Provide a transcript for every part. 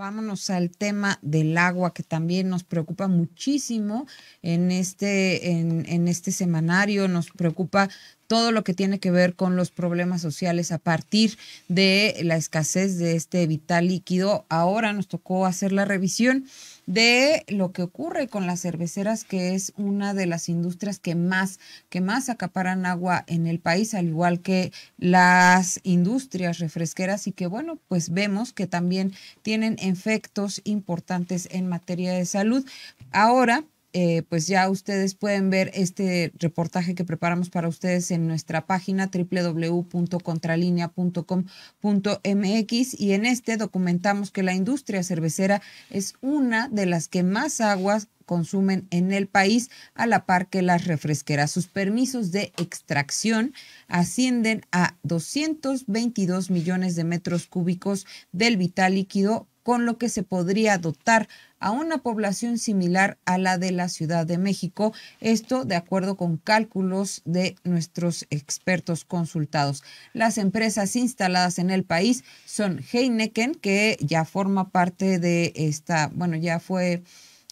Vámonos al tema del agua, que también nos preocupa muchísimo en este, en, en este semanario, nos preocupa todo lo que tiene que ver con los problemas sociales a partir de la escasez de este vital líquido. Ahora nos tocó hacer la revisión de lo que ocurre con las cerveceras, que es una de las industrias que más, que más acaparan agua en el país, al igual que las industrias refresqueras y que, bueno, pues vemos que también tienen efectos importantes en materia de salud. Ahora, eh, pues ya ustedes pueden ver este reportaje que preparamos para ustedes en nuestra página www.contralinea.com.mx y en este documentamos que la industria cervecera es una de las que más aguas consumen en el país, a la par que las refresqueras. Sus permisos de extracción ascienden a 222 millones de metros cúbicos del vital líquido con lo que se podría dotar a una población similar a la de la Ciudad de México, esto de acuerdo con cálculos de nuestros expertos consultados. Las empresas instaladas en el país son Heineken, que ya forma parte de esta, bueno, ya fue,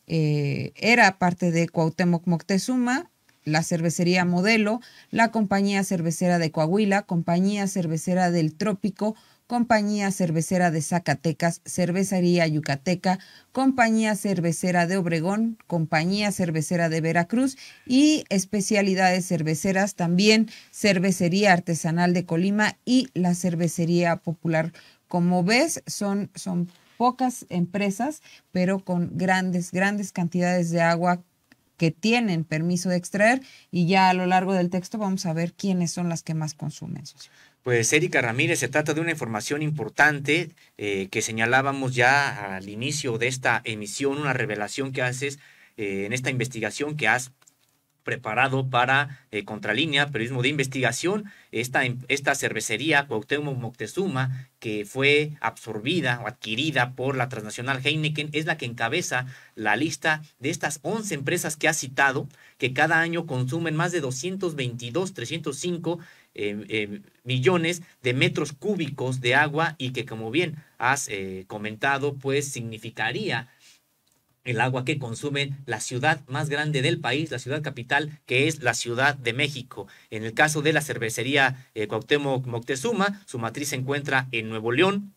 eh, era parte de Cuauhtémoc Moctezuma, la cervecería Modelo, la compañía cervecera de Coahuila, compañía cervecera del Trópico, Compañía Cervecera de Zacatecas, Cervecería Yucateca, Compañía Cervecera de Obregón, Compañía Cervecera de Veracruz y especialidades cerveceras también Cervecería Artesanal de Colima y la Cervecería Popular. Como ves, son, son pocas empresas, pero con grandes, grandes cantidades de agua que tienen permiso de extraer y ya a lo largo del texto vamos a ver quiénes son las que más consumen. Pues Erika Ramírez, se trata de una información importante eh, que señalábamos ya al inicio de esta emisión, una revelación que haces eh, en esta investigación que has preparado para eh, Contralínea, periodismo de investigación, esta, em, esta cervecería Cuauhtémoc Moctezuma, que fue absorbida o adquirida por la transnacional Heineken, es la que encabeza la lista de estas 11 empresas que has citado, que cada año consumen más de 222, 305 Em, em, millones de metros cúbicos de agua y que como bien has eh, comentado, pues significaría el agua que consume la ciudad más grande del país, la ciudad capital, que es la Ciudad de México. En el caso de la cervecería eh, Cuauhtémoc Moctezuma, su matriz se encuentra en Nuevo León,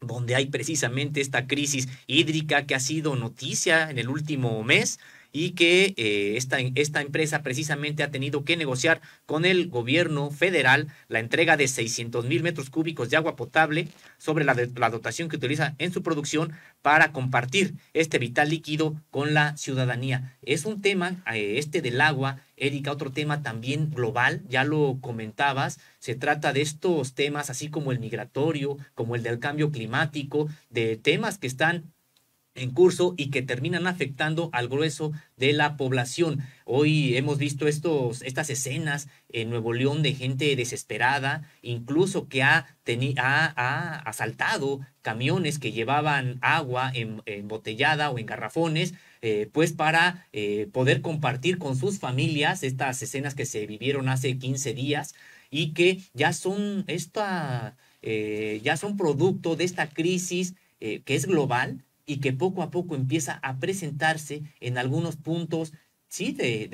donde hay precisamente esta crisis hídrica que ha sido noticia en el último mes y que eh, esta, esta empresa precisamente ha tenido que negociar con el gobierno federal la entrega de 600 mil metros cúbicos de agua potable sobre la, dotación que utiliza en su producción para compartir este vital líquido con la ciudadanía. Es un tema, eh, este del agua, Erika, otro tema también global, ya lo comentabas, se trata de estos temas así como el migratorio, como el del cambio climático, de temas que están en curso y que terminan afectando al grueso de la población. Hoy hemos visto estos, estas escenas en Nuevo León de gente desesperada, incluso que ha, ha asaltado camiones que llevaban agua en, em-, embotellada o en garrafones, eh, pues para eh, poder compartir con sus familias estas escenas que se vivieron hace 15 días y que ya son, esta, eh, ya son producto de esta crisis que es global y que poco a poco empieza a presentarse en algunos puntos, sí, de,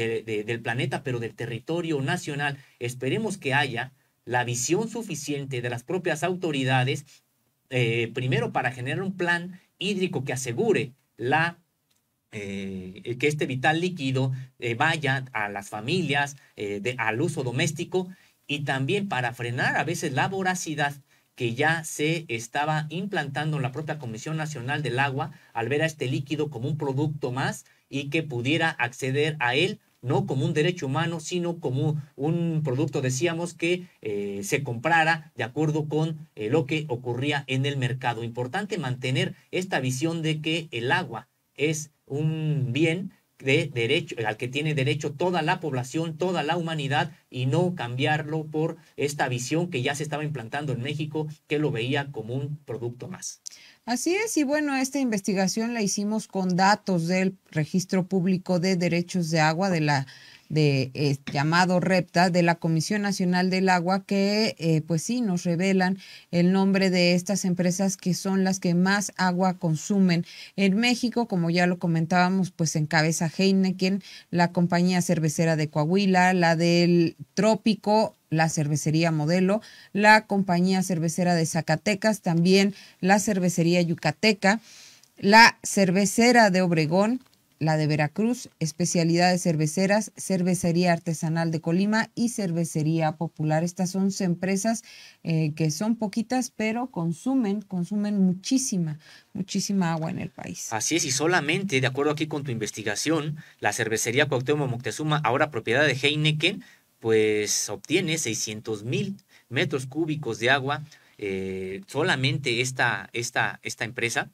del planeta, pero del territorio nacional. Esperemos que haya la visión suficiente de las propias autoridades, eh, primero para generar un plan hídrico que asegure la eh, que este vital líquido eh, vaya a las familias, al uso doméstico y también para frenar a veces la voracidad que ya se estaba implantando en la propia Comisión Nacional del Agua al ver a este líquido como un producto más y que pudiera acceder a él no como un derecho humano, sino como un producto, decíamos, que eh, se comprara de acuerdo con eh, lo que ocurría en el mercado. Importante mantener esta visión de que el agua es un bien de derecho, al que tiene derecho toda la población, toda la humanidad, y no cambiarlo por esta visión que ya se estaba implantando en México, que lo veía como un producto más. Así es, y bueno, esta investigación la hicimos con datos del Registro Público de Derechos de Agua de la de llamado REPTA de la Comisión Nacional del Agua que eh, pues sí nos revelan el nombre de estas empresas que son las que más agua consumen en México, como ya lo comentábamos, pues encabeza Heineken, la compañía cervecera de Coahuila, la del Trópico, la cervecería Modelo, la compañía cervecera de Zacatecas, también la cervecería Yucateca, la cervecera de Obregón, la de Veracruz, especialidades cerveceras, cervecería artesanal de Colima y cervecería popular. Estas son empresas eh, que son poquitas, pero consumen, consumen muchísima, muchísima agua en el país. Así es, y solamente, de acuerdo aquí con tu investigación, la cervecería Cuauhtémoc Moctezuma, ahora propiedad de Heineken, pues obtiene 600 mil metros cúbicos de agua eh, solamente esta, esta, esta empresa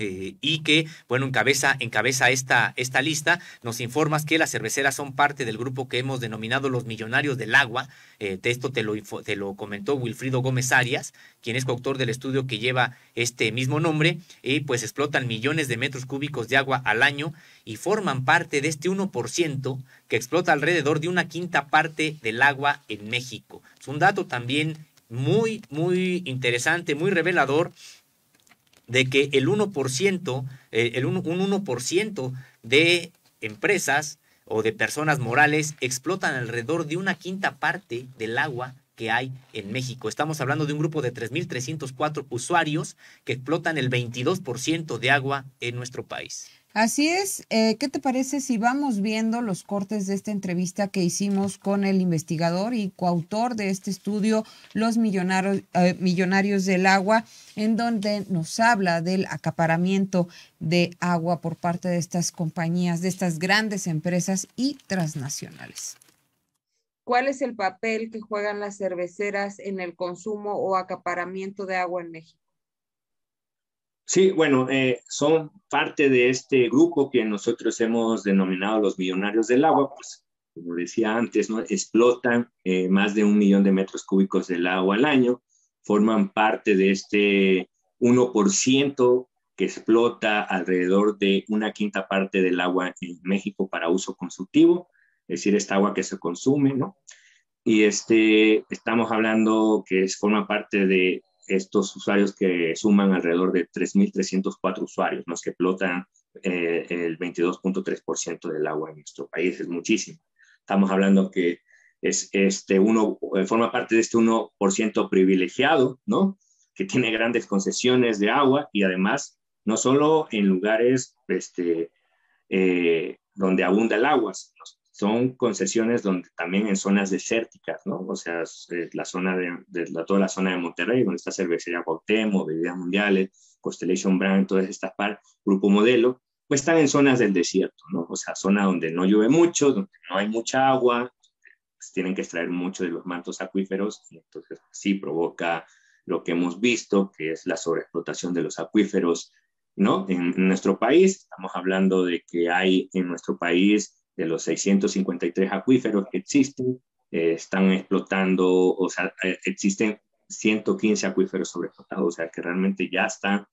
eh, y que, bueno, encabeza, encabeza esta, esta lista. Nos informas que las cerveceras son parte del grupo que hemos denominado los Millonarios del Agua. Eh, de esto te lo, te lo comentó Wilfrido Gómez Arias, quien es coautor del estudio que lleva este mismo nombre. Y pues explotan millones de metros cúbicos de agua al año y forman parte de este 1% que explota alrededor de una quinta parte del agua en México. Es un dato también muy, muy interesante, muy revelador de que el 1%, eh, el un, un 1% de empresas o de personas morales explotan alrededor de una quinta parte del agua que hay en México. Estamos hablando de un grupo de 3.304 usuarios que explotan el 22% de agua en nuestro país. Así es. Eh, ¿Qué te parece si vamos viendo los cortes de esta entrevista que hicimos con el investigador y coautor de este estudio, Los Millonarios, eh, millonarios del Agua, en donde nos habla del acaparamiento de agua por parte de estas compañías, de estas grandes empresas y transnacionales? ¿Cuál es el papel que juegan las cerveceras en el consumo o acaparamiento de agua en México? Sí, bueno, eh, son parte de este grupo que nosotros hemos denominado los millonarios del agua, pues como decía antes, ¿no? explotan eh, más de un millón de metros cúbicos del agua al año, forman parte de este 1% que explota alrededor de una quinta parte del agua en México para uso constructivo, es decir, esta agua que se consume, ¿no? Y este, estamos hablando que es, forma parte de estos usuarios que suman alrededor de 3.304 usuarios, los que explotan eh, el 22.3% del agua en nuestro país, es muchísimo. Estamos hablando que es este uno, eh, forma parte de este 1% privilegiado, ¿no? Que tiene grandes concesiones de agua y además no solo en lugares este, eh, donde abunda el agua, son concesiones donde también en zonas desérticas, ¿no? O sea, la zona de, toda la zona de Monterrey, donde está cervecería Cuauhtémoc, Bebidas Mundiales, Constellation Brand, todas estas par, Grupo Modelo, pues están en zonas del desierto, ¿no? O sea, zona donde no llueve mucho, donde no hay mucha agua, pues tienen que extraer mucho de los mantos acuíferos, y entonces sí provoca lo que hemos visto, que es la sobreexplotación de los acuíferos, ¿no? en nuestro país, estamos hablando de que hay en nuestro país de los 653 acuíferos que existen, eh, están explotando, o sea, eh, existen 115 acuíferos sobreexplotados, o sea, que realmente ya están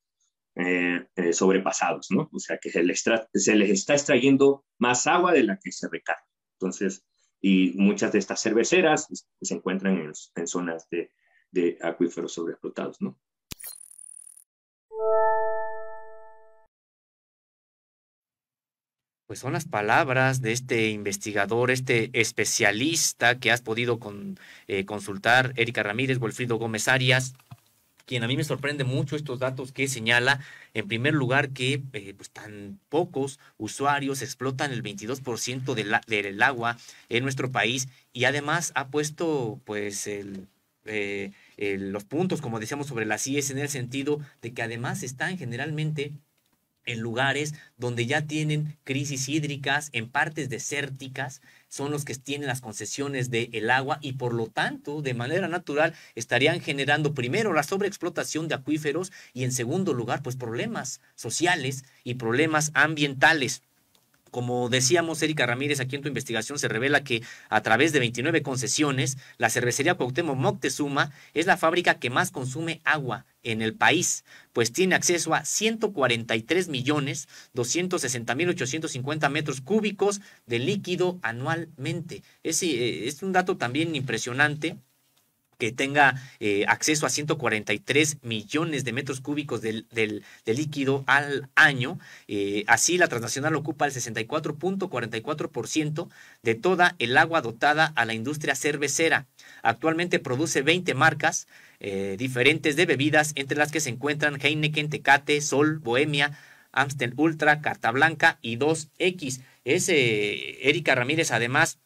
eh, sobrepasados, ¿no? O sea, que se les, está extrayendo más agua de la que se recarga. Entonces, y muchas de estas cerveceras se encuentran en, zonas de, de acuíferos sobreexplotados, ¿no? pues son las palabras de este investigador, este especialista que has podido eh, consultar, Erika Ramírez, Wilfrido Gómez Arias, quien a mí me sorprende mucho estos datos que señala, en primer lugar, que eh, pues, tan pocos usuarios explotan el 22% del agua en nuestro país y además ha puesto pues el... Eh, los puntos, como decíamos, sobre las IES en el sentido de que además están generalmente en lugares donde ya tienen crisis hídricas, en partes desérticas, son los que tienen las concesiones del agua y por lo tanto, de manera natural, estarían generando primero la sobreexplotación de acuíferos y en segundo lugar, pues problemas sociales y problemas ambientales como decíamos, Erika Ramírez, aquí en tu investigación se revela que a través de 29 concesiones, la cervecería Cuauhtémoc Moctezuma es la fábrica que más consume agua en el país, pues tiene acceso a 143 millones 260 mil 850 metros cúbicos de líquido anualmente. es eh, un dato también impresionante que tenga eh, acceso a 143 millones de metros cúbicos del, de líquido al año. Eh, así, la transnacional ocupa el 64.44% de toda el agua dotada a la industria cervecera. Actualmente produce 20 marcas eh, diferentes de bebidas, entre las que se encuentran Heineken, Tecate, Sol, Bohemia, Amstel Ultra, Carta Blanca y 2X. Es Erika Ramírez, además,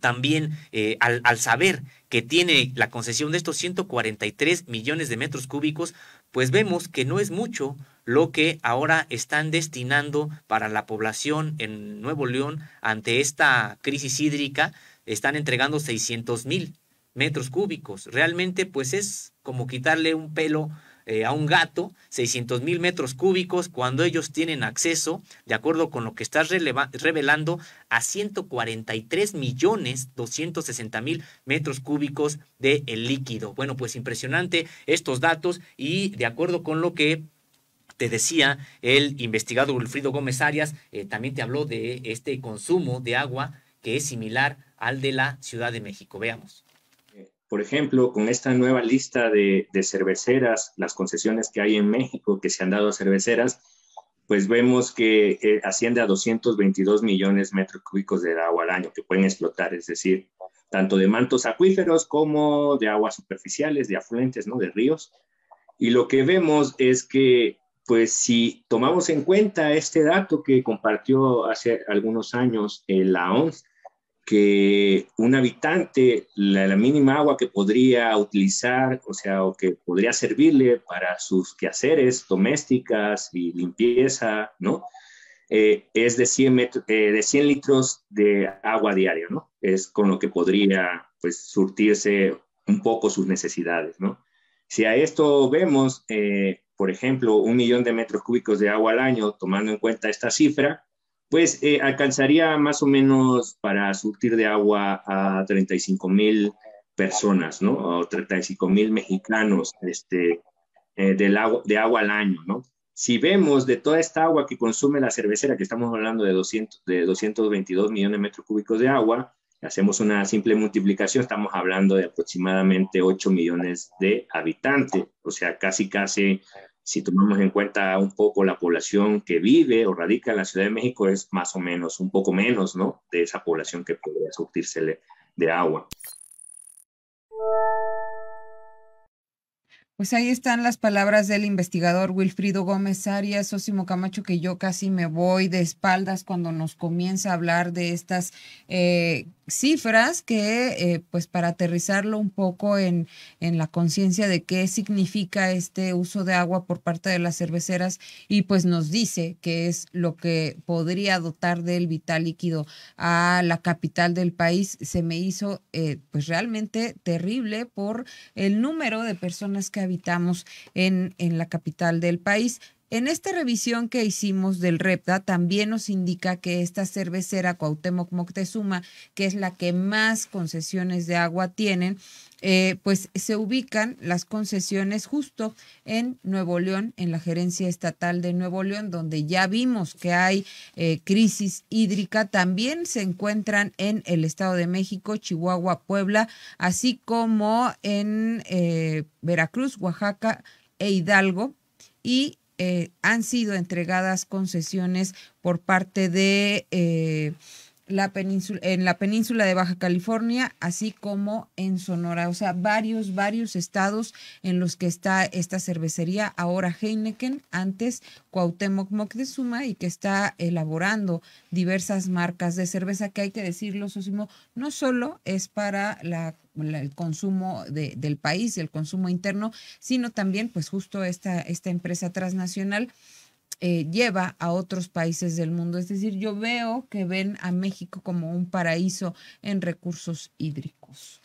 también eh, al, al, saber que tiene la concesión de estos 143 millones de metros cúbicos, pues vemos que no es mucho lo que ahora están destinando para la población en Nuevo León ante esta crisis hídrica. Están entregando 600 mil metros cúbicos. Realmente, pues es como quitarle un pelo eh, a un gato 600 mil metros cúbicos cuando ellos tienen acceso, de acuerdo con lo que está revelando, a 143 millones 260 mil metros cúbicos de líquido. Bueno, pues impresionante estos datos y de acuerdo con lo que te decía, el investigador Wilfrido Gómez Arias eh, también te habló de este consumo de agua que es similar al de la Ciudad de México. Veamos. Por ejemplo, con esta nueva lista de, cerveceras, las concesiones que hay en México que se han dado a cerveceras, pues vemos que eh, asciende a 222 millones de metros cúbicos de agua al año que pueden explotar, es decir, tanto de mantos acuíferos como de aguas superficiales, de afluentes, ¿no? De ríos. Y lo que vemos es que, pues si tomamos en cuenta este dato que compartió hace algunos años eh, la ONU que un habitante, la, mínima agua que podría utilizar, o sea, o que podría servirle para sus quehaceres domésticas y limpieza, ¿no? Eh, es de 100, eh, de 100 litros de agua diario ¿no? Es con lo que podría, pues, surtirse un poco sus necesidades, ¿no? Si a esto vemos, eh, por ejemplo, un millón de metros cúbicos de agua al año, tomando en cuenta esta cifra, pues eh, alcanzaría más o menos para surtir de agua a 35 mil personas, ¿no? O 35 mil mexicanos este, eh, del de agua al año, ¿no? Si vemos de toda esta agua que consume la cervecera, que estamos hablando de, 200, de 222 millones de metros cúbicos de agua, hacemos una simple multiplicación, estamos hablando de aproximadamente 8 millones de habitantes, o sea, casi, casi si tomamos en cuenta un poco la población que vive o radica en la Ciudad de México, es más o menos un poco menos, ¿no? De esa población que podría surtirse de agua. Pues ahí están las palabras del investigador Wilfrido Gómez Arias, Sosimo Camacho, que yo casi me voy de espaldas cuando nos comienza a hablar de estas eh, cifras que, eh, pues para aterrizarlo un poco en, en la conciencia de qué significa este uso de agua por parte de las cerveceras y pues nos dice que es lo que podría dotar del vital líquido a la capital del país, se me hizo eh, pues realmente terrible por el número de personas que habitamos en, en la capital del país. En esta revisión que hicimos del REPTA también nos indica que esta cervecera Cuauhtémoc Moctezuma, que es la que más concesiones de agua tienen, eh, pues se ubican las concesiones justo en Nuevo León, en la gerencia estatal de Nuevo León, donde ya vimos que hay eh, crisis hídrica. También se encuentran en el Estado de México, Chihuahua, Puebla, así como en eh, Veracruz, Oaxaca e Hidalgo. Y han sido entregadas concesiones por parte de la península, en la península de Baja California, así como en Sonora. O sea, varios, varios estados en los que está esta cervecería, ahora Heineken, antes Cuauhtémoc Suma y que está elaborando diversas marcas de cerveza que hay que decirlo, Sosimo, no solo es para la el consumo de, del país, el consumo interno, sino también, pues justo esta, esta empresa transnacional eh, lleva a otros países del mundo. Es decir, yo veo que ven a México como un paraíso en recursos hídricos.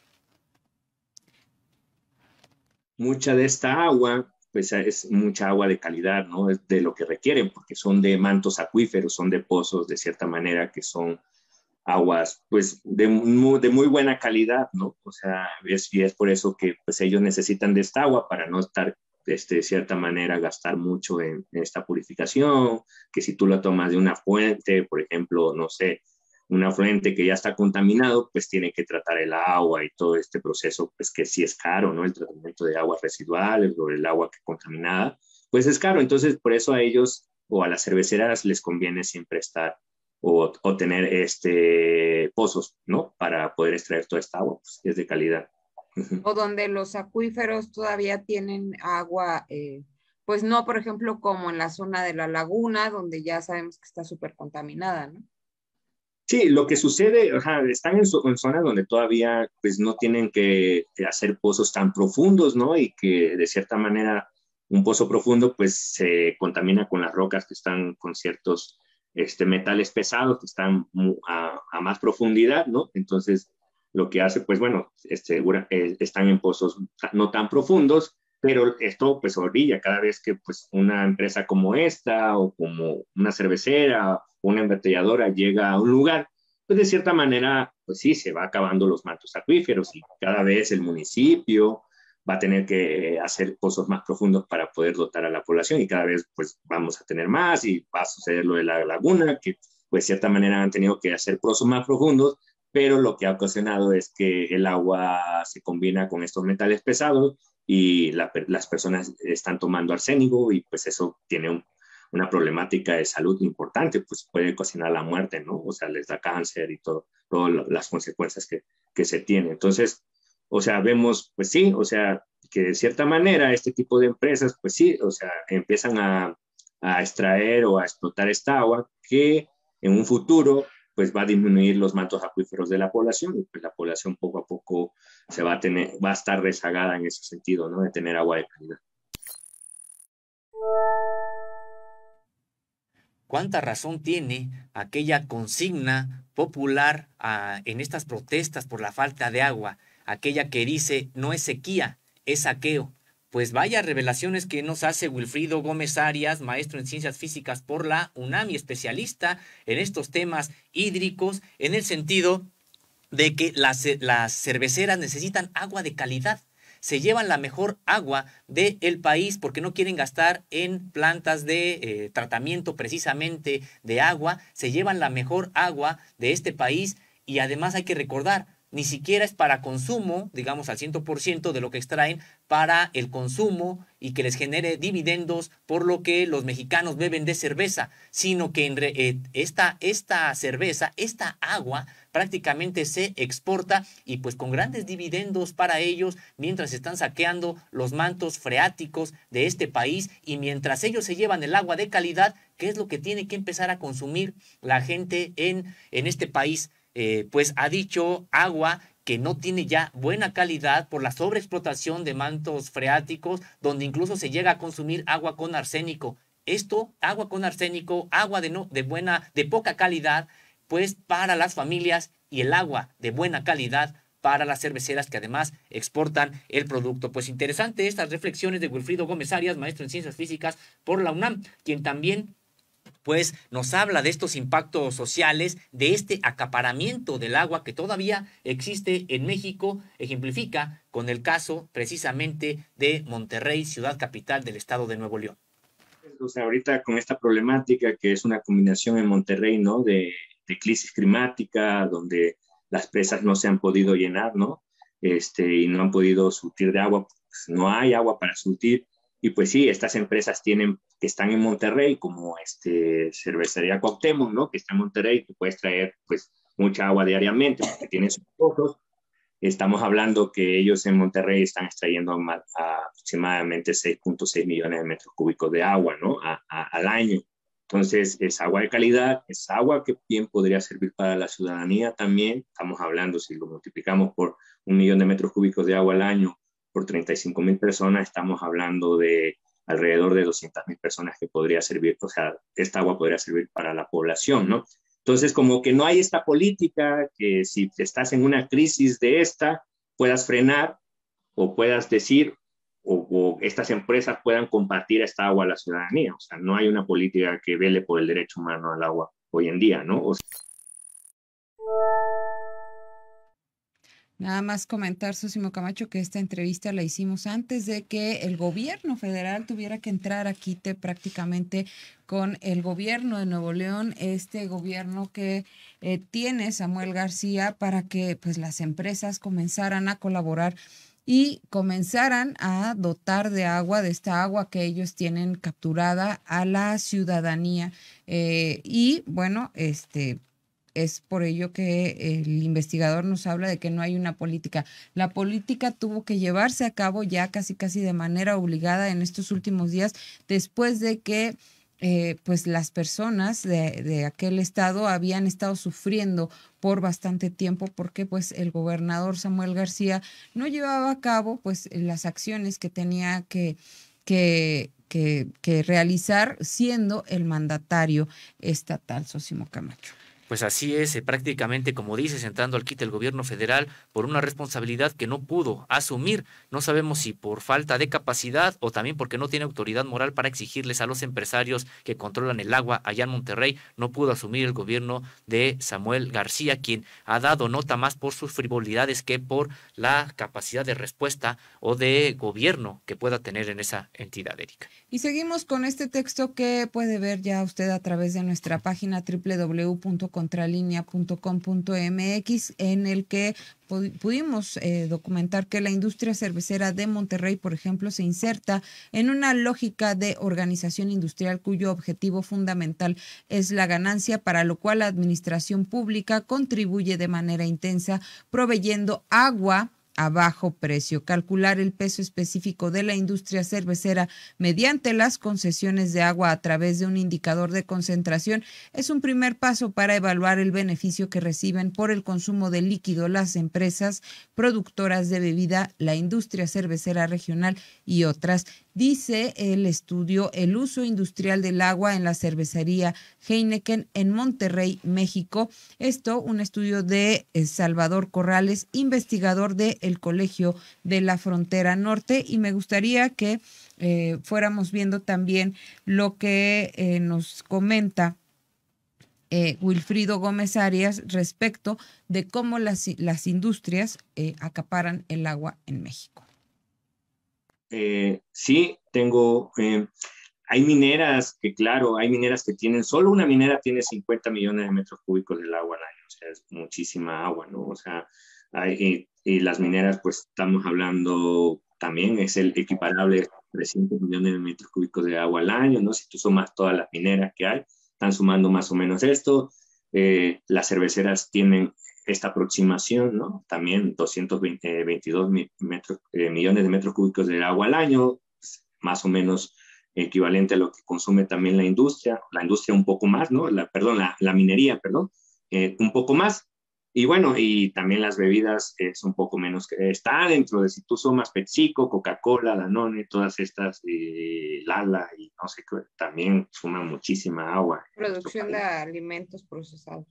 Mucha de esta agua, pues es mucha agua de calidad, ¿no? Es de lo que requieren, porque son de mantos acuíferos, son de pozos, de cierta manera, que son aguas, pues, de muy, buena calidad, ¿no? O sea, es, es por eso que, pues, ellos necesitan de esta agua para no estar este, de cierta manera, gastar mucho en, esta purificación, que si tú la tomas de una fuente, por ejemplo, no sé, una fuente que ya está contaminado, pues tiene que tratar el agua y todo este proceso, pues que sí es caro, ¿no? El tratamiento de aguas residuales o el agua que contaminada, pues es caro. Entonces, por eso a ellos o a las cerveceras les conviene siempre estar o, tener este pozos, ¿no? Para poder extraer toda esta agua, pues es de calidad o donde los acuíferos todavía tienen agua, eh, pues no, por ejemplo, como en la zona de la laguna, donde ya sabemos que está súper contaminada, ¿no? Sí, lo que sucede, sea, están en, zonas donde todavía pues no tienen que hacer pozos tan profundos, ¿no? Y que de cierta manera un pozo profundo pues se contamina con las rocas que están con ciertos este, metales pesados que están a, a, más profundidad, ¿no? Entonces lo que hace, pues bueno, eh, están en pozos no tan profundos, pero esto pues orilla cada vez que pues una empresa como esta o como una cervecera una embotelladora llega a un lugar, pues de cierta manera, pues sí, se va acabando los mantos acuíferos y cada vez el municipio va a tener que hacer pozos más profundos para poder dotar a la población y cada vez pues vamos a tener más y va a suceder lo de la laguna, que pues de cierta manera han tenido que hacer pozos más profundos pero lo que ha ocasionado es que el agua se combina con estos metales pesados y las personas están tomando arsénico y pues eso tiene una problemática de salud importante, pues puede ocasionar la muerte, ¿no? O sea, les da cáncer y todo, todas las consecuencias que, que se tiene Entonces, o sea, vemos, pues sí, o sea, que de cierta manera este tipo de empresas, pues sí, o sea, empiezan a, a extraer o a explotar esta agua que en un futuro pues va a disminuir los mantos acuíferos de la población y pues la población poco a poco se va a tener, va a estar rezagada en ese sentido, ¿no? De tener agua de calidad. ¿Cuánta razón tiene aquella consigna popular ah, en estas protestas por la falta de agua? Aquella que dice no es sequía, es saqueo. Pues vaya revelaciones que nos hace Wilfrido Gómez Arias, maestro en ciencias físicas por la UNAMI, especialista en estos temas hídricos, en el sentido de que eh, las, cerveceras necesitan agua de calidad se llevan la mejor agua del país porque no quieren gastar en plantas de eh, tratamiento precisamente de agua, se llevan la mejor agua de este país y además hay que recordar, ni siquiera es para consumo, digamos al 100% de lo que extraen para el consumo y que les genere dividendos por lo que los mexicanos beben de cerveza, sino que eh, esta, esta cerveza, esta agua prácticamente se exporta y pues con grandes dividendos para ellos mientras están saqueando los mantos freáticos de este país y mientras ellos se llevan el agua de calidad, que es lo que tiene que empezar a consumir la gente en, en este país. Eh, pues ha dicho agua que no tiene ya buena calidad por la sobreexplotación de mantos freáticos, donde incluso se llega a consumir agua con arsénico. Esto, agua con arsénico, agua de, no, de buena, de poca calidad, pues para las familias y el agua de buena calidad para las cerveceras que además exportan el producto. Pues interesante estas reflexiones de Wilfrido Gómez Arias, maestro en ciencias físicas por la UNAM, quien también pues nos habla de estos impactos sociales, de este acaparamiento del agua que todavía existe en México, ejemplifica con el caso precisamente de Monterrey, ciudad capital del estado de Nuevo León. O sea, ahorita con esta problemática que es una combinación en Monterrey, ¿no? De, crisis climática, donde las presas no se han podido llenar, ¿no? Este, y no han podido surtir de agua, pues, no hay agua para surtir y pues sí, estas empresas tienen, que están en Monterrey, como este Cervecería Cuauhtémoc, ¿no? Que está en Monterrey, que puedes traer pues mucha agua diariamente, porque tiene sus pozos. Estamos hablando que ellos en Monterrey están extrayendo aproximadamente 6.6 millones de metros cúbicos de agua, ¿no? al año. Entonces, es agua de calidad, es agua que bien podría servir para la ciudadanía también. Estamos hablando, si lo multiplicamos por un millón de metros cúbicos de agua al año, por 35 mil personas estamos hablando de alrededor de 200 mil personas que podría servir, o sea, esta agua podría servir para la población, ¿no? Entonces, como que no hay esta política que si estás en una crisis de esta, puedas frenar o puedas decir, o, estas empresas puedan compartir esta agua a la ciudadanía. O sea, no hay una política que vele por el derecho humano al agua hoy en día, ¿no? Nada más comentar, Sosimo Camacho, que esta entrevista la hicimos antes de que el gobierno federal tuviera que entrar a quite prácticamente con el gobierno de Nuevo León, este gobierno que eh, tiene Samuel García para que pues, las empresas comenzaran a colaborar y comenzaran a dotar de agua, de esta agua que ellos tienen capturada a la ciudadanía. Eh, y bueno, este, es por ello que el investigador nos habla de que no hay una política. La política tuvo que llevarse a cabo ya casi casi de manera obligada en estos últimos días después de que eh, pues las personas de, aquel estado habían estado sufriendo por bastante tiempo porque pues el gobernador Samuel García no llevaba a cabo pues las acciones que tenía que, que, que realizar siendo el mandatario estatal Sosimo Camacho. Pues así es, eh, prácticamente como dices, entrando al quito el gobierno federal por una responsabilidad que no pudo asumir. No sabemos si por falta de capacidad o también porque no tiene autoridad moral para exigirles a los empresarios que controlan el agua allá en Monterrey, no pudo asumir el gobierno de Samuel García, quien ha dado nota más por sus frivolidades que por la capacidad de respuesta o de gobierno que pueda tener en esa entidad, Erika. Y seguimos con este texto que puede ver ya usted a través de nuestra página www.com contralínea.com.mx en el que pudimos eh, documentar que la industria cervecera de Monterrey, por ejemplo, se inserta en una lógica de organización industrial cuyo objetivo fundamental es la ganancia, para lo cual la administración pública contribuye de manera intensa proveyendo agua a bajo precio, calcular el peso específico de la industria cervecera mediante las concesiones de agua a través de un indicador de concentración es un primer paso para evaluar el beneficio que reciben por el consumo de líquido las empresas productoras de bebida, la industria cervecera regional y otras. Dice el estudio el uso industrial del agua en la cervecería Heineken en Monterrey, México. Esto, un estudio de eh, Salvador Corrales, investigador de el Colegio de la Frontera Norte y me gustaría que eh, fuéramos viendo también lo que eh, nos comenta eh, Wilfrido Gómez Arias respecto de cómo las, industrias acaparan el agua en México. sí, tengo, hay mineras que, claro, hay mineras que tienen, solo una minera tiene 50 millones de metros cúbicos del agua al año, o sea, es muchísima agua, ¿no? O sea, hay, y las mineras, pues estamos hablando también, es el equiparable de 300 millones de metros cúbicos de agua al año, ¿no? Si tú sumas todas las mineras que hay, están sumando más o menos esto. Eh, las cerveceras tienen esta aproximación, ¿no? También 222 eh, eh, millones de metros cúbicos de agua al año, pues, más o menos equivalente a lo que consume también la industria, la industria un poco más, ¿no? La, perdón, la, la minería, perdón, un poco más, y bueno, y también las bebidas es un poco menos, que está dentro de si tú sumas PepsiCo, Coca-Cola, Danone, todas estas, eh, Lala y no sé qué, también suman muchísima agua. Producción de alimentos procesados.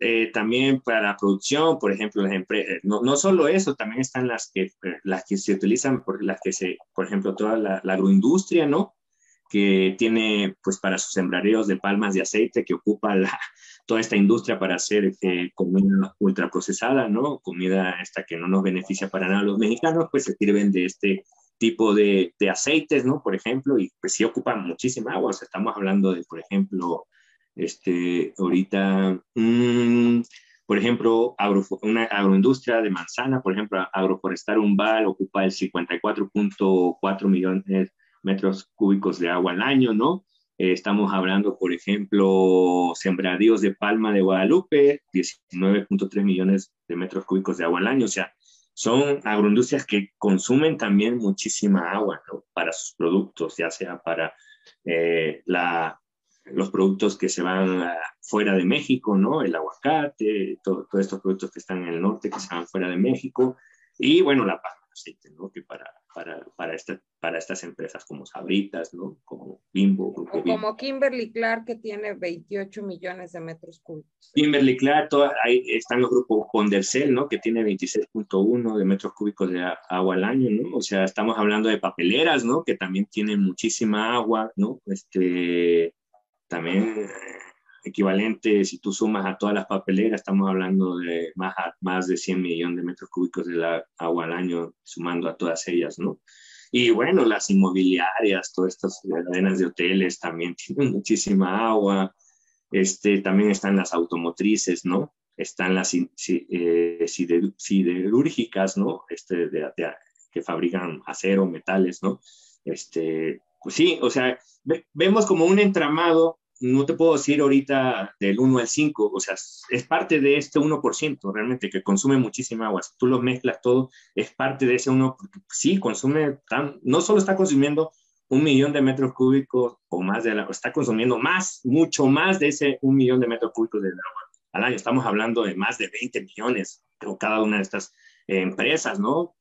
Eh, también para producción, por ejemplo, las empresas, eh, no, no, solo eso, también están las que, eh, las que se utilizan, por, las que se, por ejemplo, toda la, agroindustria, ¿no? que tiene pues para sus sembraderos de palmas de aceite que ocupa la, toda esta industria para hacer eh, comida ultraprocesada, ¿no? Comida esta que no nos beneficia para nada. Los mexicanos pues se sirven de este tipo de, de aceites, ¿no? Por ejemplo, y pues sí ocupan muchísima agua. O sea, estamos hablando de, por ejemplo, este, ahorita, mm, por ejemplo, agro, una agroindustria de manzana, por ejemplo, agroforestar, un bar ocupa el 54.4 millones de metros cúbicos de agua al año, ¿no? Eh, estamos hablando, por ejemplo, sembradíos de palma de Guadalupe, 19.3 millones de metros cúbicos de agua al año. O sea, son agroindustrias que consumen también muchísima agua ¿no? para sus productos, ya sea para eh, la, los productos que se van fuera de México, ¿no? El aguacate, todo, todos estos productos que están en el norte, que se van fuera de México. Y bueno, la, ¿no? Que para, para, para, para estas empresas como Sabritas, ¿no? Como Bimbo, o Como Kimberly Clark, que tiene 28 millones de metros cúbicos. Kimberly Clark, ahí están los grupos Pondercel, ¿no? Que tiene 26.1 de metros cúbicos de agua al año, ¿no? O sea, estamos hablando de papeleras, ¿no? Que también tienen muchísima agua, ¿no? Este, también equivalente, si tú sumas a todas las papeleras, estamos hablando de más, más de 100 millones de metros cúbicos de agua al año, sumando a todas ellas, ¿no? Y bueno, las inmobiliarias, todas estas cadenas de hoteles también tienen muchísima agua. Este, también están las automotrices, ¿no? Están las eh, siderúrgicas, ¿no? Este, de, que fabrican acero, metales, ¿no? Este, pues sí, o sea, vemos como un entramado no te puedo decir ahorita del 1 al 5, o sea, es parte de este 1% realmente que consume muchísima agua. Si tú lo mezclas todo, es parte de ese 1%. Sí, consume tan, no solo está consumiendo un millón de metros cúbicos o más de agua, está consumiendo más, mucho más de ese un millón de metros cúbicos de agua al año. Estamos hablando de más de 20 millones, pero cada una de estas eh, empresas, ¿no?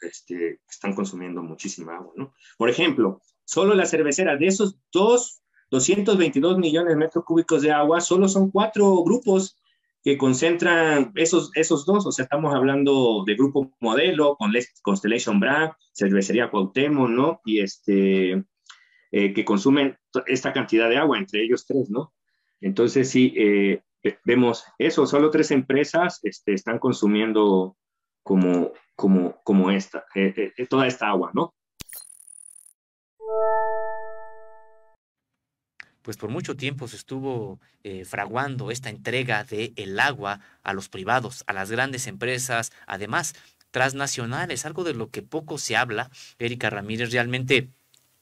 Este, están consumiendo muchísima agua, ¿no? Por ejemplo, solo la cervecera, de esos dos 222 millones de metros cúbicos de agua, solo son cuatro grupos que concentran esos, esos dos, o sea, estamos hablando de grupo modelo, con Constellation Brand, Cervecería Cuauhtémoc, ¿no? Y este, eh, que consumen esta cantidad de agua, entre ellos tres, ¿no? Entonces, sí, eh, eh, vemos eso, solo tres empresas este, están consumiendo como, como, como esta, toda esta agua, ¿no? pues por mucho tiempo se estuvo eh, fraguando esta entrega del el agua a los privados, a las grandes empresas, además transnacionales, algo de lo que poco se habla. Erika Ramírez realmente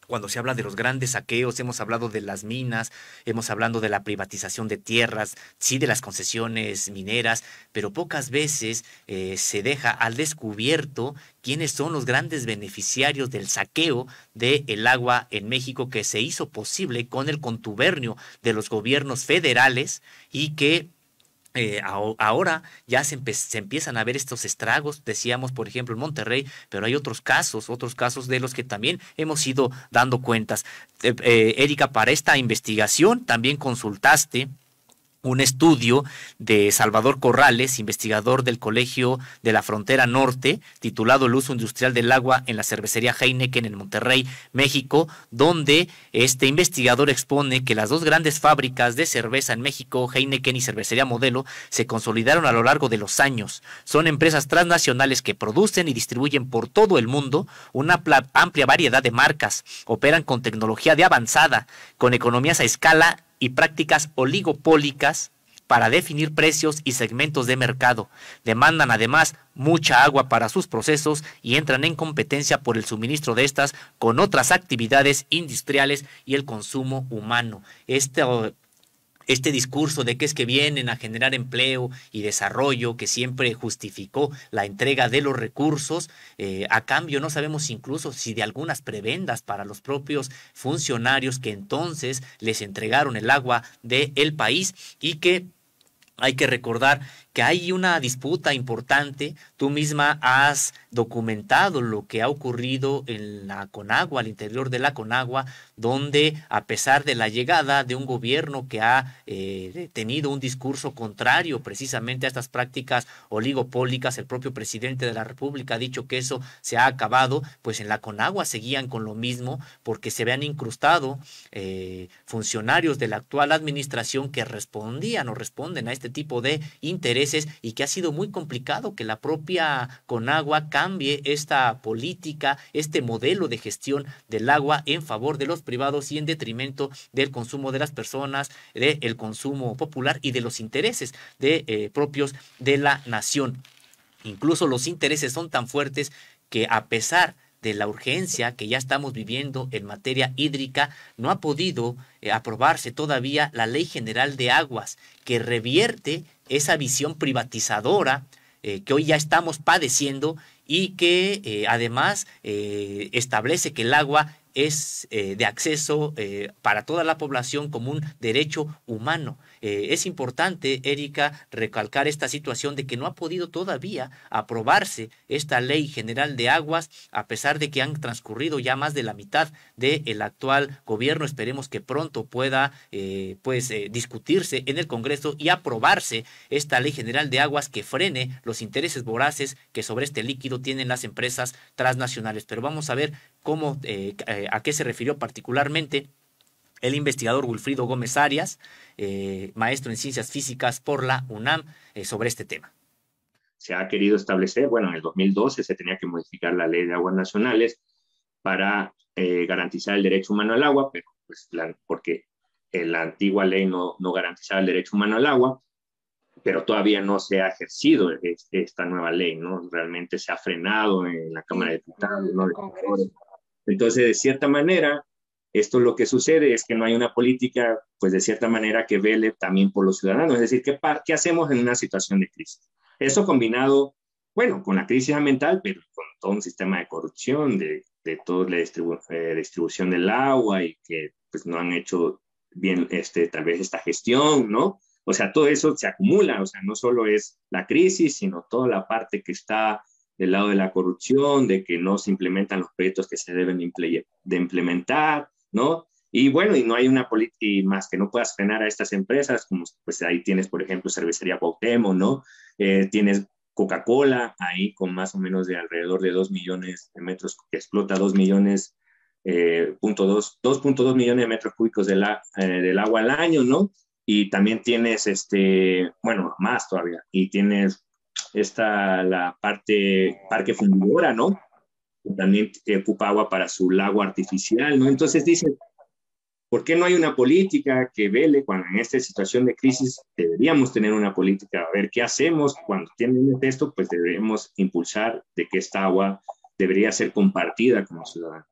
cuando se habla de los grandes saqueos, hemos hablado de las minas, hemos hablado de la privatización de tierras, sí de las concesiones mineras, pero pocas veces eh, se deja al descubierto quiénes son los grandes beneficiarios del saqueo del agua en México que se hizo posible con el contubernio de los gobiernos federales y que eh, ahora ya se, empiezan a ver estos estragos, decíamos por ejemplo en Monterrey, pero hay otros casos, otros casos de los que también hemos ido dando cuentas. Eh, eh, Erika, para esta investigación también consultaste un estudio de Salvador Corrales, investigador del Colegio de la Frontera Norte, titulado El uso industrial del agua en la cervecería Heineken en Monterrey, México, donde este investigador expone que las dos grandes fábricas de cerveza en México, Heineken y Cervecería Modelo, se consolidaron a lo largo de los años. Son empresas transnacionales que producen y distribuyen por todo el mundo una amplia variedad de marcas, operan con tecnología de avanzada, con economías a escala y prácticas oligopólicas para definir precios y segmentos de mercado. Demandan además mucha agua para sus procesos y entran en competencia por el suministro de estas con otras actividades industriales y el consumo humano. Este este discurso de que es que vienen a generar empleo y desarrollo que siempre justificó la entrega de los recursos, eh, a cambio no sabemos incluso si de algunas prebendas para los propios funcionarios que entonces les entregaron el agua del el país y que hay que recordar que hay una disputa importante. Tú misma has documentado lo que ha ocurrido en la Conagua, al interior de la Conagua, donde a pesar de la llegada de un gobierno que ha eh, tenido un discurso contrario precisamente a estas prácticas oligopólicas, el propio presidente de la República ha dicho que eso se ha acabado, pues en la Conagua seguían con lo mismo porque se habían incrustado eh, funcionarios de la actual administración que respondían o responden a este tipo de intereses y que ha sido muy complicado que la propia Conagua cambie esta política, este modelo de gestión del agua en favor de los privados y en detrimento del consumo de las personas, del el consumo popular y de los intereses de, eh, propios de la nación. Incluso los intereses son tan fuertes que a pesar de la urgencia que ya estamos viviendo en materia hídrica, no ha podido eh, aprobarse todavía la Ley General de Aguas, que revierte esa visión privatizadora eh, que hoy ya estamos padeciendo y que además establece que el agua es eh, de acceso eh, para toda la población como un derecho humano. Eh, es importante, Erika, recalcar esta situación de que no ha podido todavía aprobarse esta ley general de aguas, a pesar de que han transcurrido ya más de la mitad del actual gobierno. Esperemos que pronto pueda eh, pues, eh, discutirse en el Congreso y aprobarse esta ley general de aguas que frene los intereses voraces que sobre este líquido tienen las empresas transnacionales. Pero vamos a ver cómo, a qué se refirió particularmente el investigador Wilfrido Gómez Arias, eh, maestro en ciencias físicas por la UNAM, eh, sobre este tema. Se ha querido establecer, bueno, en el 2012 se tenía que modificar la ley de aguas nacionales para eh, garantizar el derecho humano al agua, pero pues, porque la antigua ley no, no, garantizaba el derecho humano al agua, pero todavía no se ha ejercido esta nueva ley, ¿no? Realmente se ha frenado en la Cámara de Diputados, Entonces, de cierta manera, esto lo que sucede es que no hay una política, pues de cierta manera, que vele también por los ciudadanos. Es decir, ¿qué, hacemos en una situación de crisis? Eso combinado, bueno, con la crisis ambiental, pero con todo un sistema de corrupción, de, de toda la eh, distribución del agua y que pues no han hecho bien, este, tal vez esta gestión, ¿no? O sea, todo eso se acumula, o sea, no solo es la crisis, sino toda la parte que está del lado de la corrupción, de que no se implementan los proyectos que se deben de implementar, ¿no? Y bueno, y no hay una política más que no puedas frenar a estas empresas, como pues ahí tienes, por ejemplo, cervecería Cuauhtémoc, ¿no? Eh, tienes Coca-Cola, ahí con más o menos de alrededor de 2 millones de metros, que explota 2 millones, 2.2 eh, millones de metros cúbicos eh, del agua al año, ¿no? Y también tienes, este, bueno, más todavía, y tienes esta, la parte, parque fundidora, ¿no? que ocupa agua para su lago artificial, ¿no? Entonces dice, ¿por qué no hay una política que vele cuando en esta situación de crisis deberíamos tener una política? A ver, ¿qué hacemos cuando tienen esto? Pues debemos impulsar de que esta agua debería ser compartida como ciudadano.